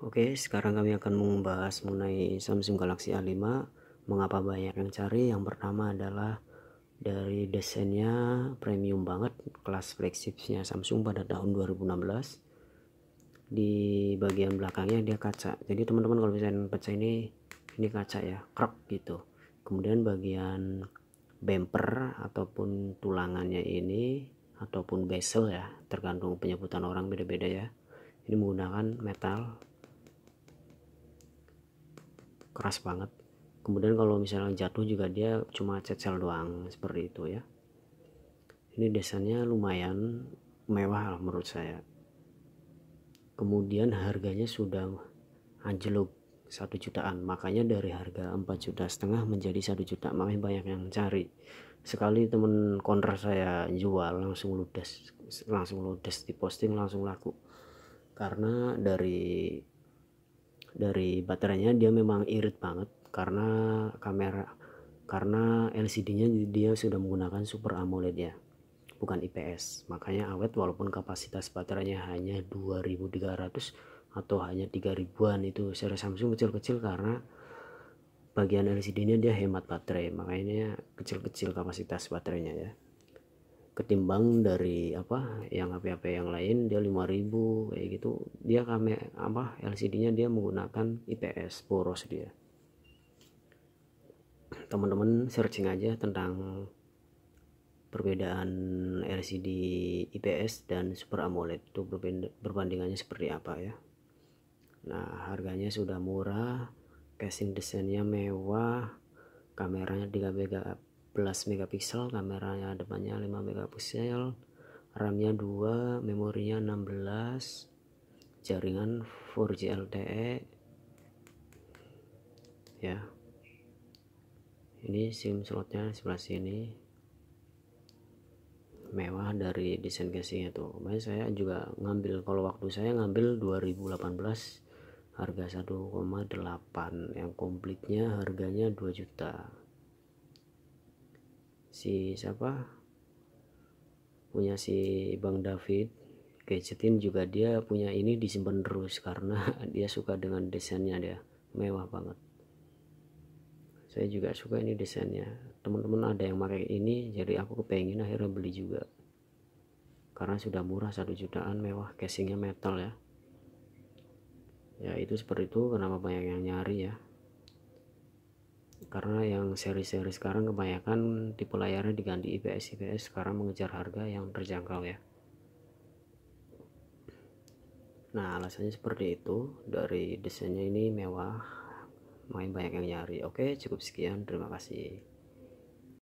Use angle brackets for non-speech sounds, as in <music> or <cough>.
Oke, sekarang kami akan membahas mengenai Samsung Galaxy A5. Mengapa banyak yang cari? Yang pertama adalah dari desainnya premium banget, kelas flagshipnya Samsung pada tahun 2016. Di bagian belakangnya dia kaca. Jadi teman-teman kalau misalnya pecah ini ini kaca ya, krok gitu. Kemudian bagian bumper ataupun tulangannya ini ataupun bezel ya, tergantung penyebutan orang beda-beda ya. Ini menggunakan metal keras banget kemudian kalau misalnya jatuh juga dia cuma cecel doang seperti itu ya ini desainnya lumayan mewah lah menurut saya kemudian harganya sudah anjlok satu jutaan makanya dari harga 4 juta setengah menjadi satu juta makanya banyak yang cari sekali temen konter saya jual langsung ludes langsung ludes di posting langsung laku karena dari dari baterainya dia memang irit banget karena kamera karena LCD-nya dia sudah menggunakan Super AMOLED ya bukan IPS makanya awet walaupun kapasitas baterainya hanya 2300 atau hanya 3000an itu seri Samsung kecil-kecil karena bagian LCD-nya dia hemat baterai makanya kecil-kecil kapasitas baterainya ya ketimbang dari apa yang HP-HP yang lain dia 5000 kayak gitu dia kami apa LCD-nya dia menggunakan IPS boros dia teman-teman searching aja tentang perbedaan LCD IPS dan Super AMOLED itu berbandingannya seperti apa ya nah harganya sudah murah casing desainnya mewah kameranya 3 megapixel megapiksel kameranya depannya 5 megapiksel RAM-nya 2 memorinya 16 jaringan 4G LTE ya ini SIM slotnya sebelah sini mewah dari desain casingnya tuh Baik, saya juga ngambil kalau waktu saya ngambil 2018 harga 1,8 yang komplitnya harganya 2 juta si siapa punya si Bang David gadgetin juga dia punya ini disimpan terus karena <laughs> dia suka dengan desainnya dia mewah banget saya juga suka ini desainnya teman-teman ada yang pakai ini jadi aku kepengen akhirnya beli juga karena sudah murah satu jutaan mewah casingnya metal ya ya itu seperti itu kenapa banyak yang nyari ya karena yang seri-seri sekarang kebanyakan tipe layarnya diganti IPS IPS sekarang mengejar harga yang terjangkau ya nah alasannya seperti itu dari desainnya ini mewah main banyak yang nyari oke cukup sekian terima kasih